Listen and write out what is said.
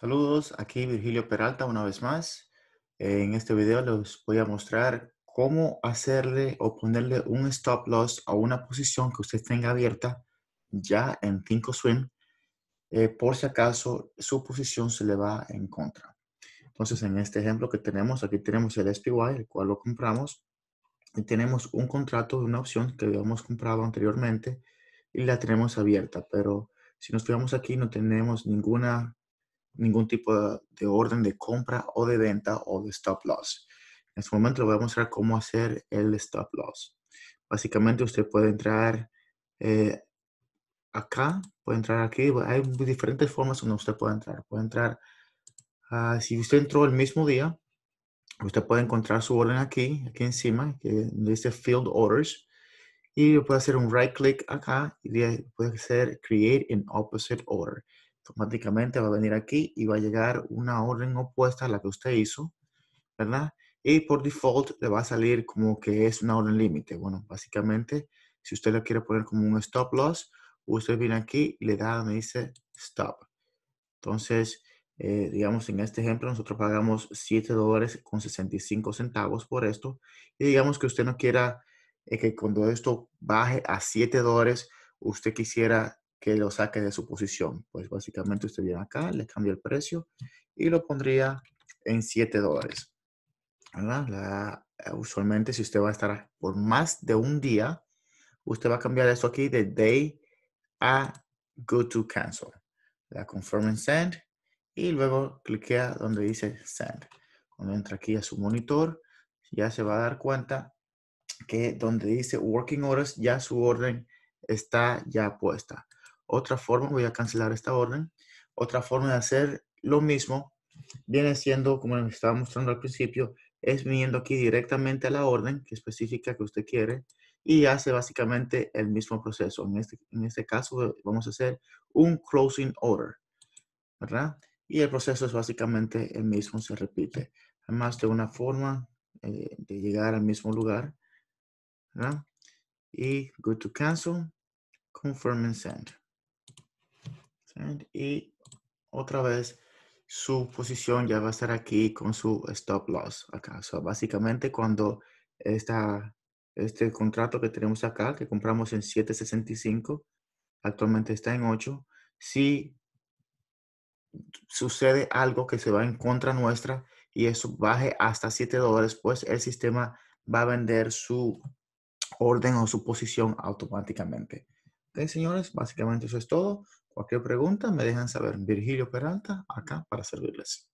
Saludos, aquí Virgilio Peralta una vez más. En este video les voy a mostrar cómo hacerle o ponerle un stop loss a una posición que usted tenga abierta ya en 5 eh, por si acaso su posición se le va en contra. Entonces en este ejemplo que tenemos, aquí tenemos el SPY, el cual lo compramos y tenemos un contrato de una opción que habíamos comprado anteriormente y la tenemos abierta, pero si nos fijamos aquí no tenemos ninguna ningún tipo de orden de compra o de venta o de stop loss. En este momento le voy a mostrar cómo hacer el stop loss. Básicamente usted puede entrar eh, acá, puede entrar aquí. Hay diferentes formas donde usted puede entrar. Puede entrar, ah, si usted entró el mismo día, usted puede encontrar su orden aquí, aquí encima, que dice Field Orders. Y puede hacer un right click acá y puede hacer Create an Opposite Order automáticamente va a venir aquí y va a llegar una orden opuesta a la que usted hizo, ¿verdad? Y por default le va a salir como que es una orden límite. Bueno, básicamente, si usted lo quiere poner como un stop loss, usted viene aquí y le da me dice stop. Entonces, eh, digamos, en este ejemplo nosotros pagamos 7 dólares con 65 centavos por esto. Y digamos que usted no quiera eh, que cuando esto baje a 7 dólares, usted quisiera que lo saque de su posición. Pues básicamente usted viene acá, le cambia el precio y lo pondría en 7 dólares. Eh, usualmente si usted va a estar por más de un día, usted va a cambiar eso aquí de day a go to cancel. La confirm and send y luego cliquea donde dice send. Cuando entra aquí a su monitor, ya se va a dar cuenta que donde dice working hours, ya su orden está ya puesta. Otra forma, voy a cancelar esta orden. Otra forma de hacer lo mismo viene siendo, como les estaba mostrando al principio, es viniendo aquí directamente a la orden que específica que usted quiere y hace básicamente el mismo proceso. En este, este caso vamos a hacer un closing order, ¿verdad? Y el proceso es básicamente el mismo, se repite. Además de una forma eh, de llegar al mismo lugar, ¿verdad? Y go to cancel, confirm and send y otra vez su posición ya va a estar aquí con su stop loss acá. básicamente cuando esta, este contrato que tenemos acá, que compramos en 7.65, actualmente está en 8, si sucede algo que se va en contra nuestra y eso baje hasta 7 dólares, pues el sistema va a vender su orden o su posición automáticamente. Ok, señores, básicamente eso es todo. Cualquier pregunta me dejan saber. Virgilio Peralta, acá para servirles.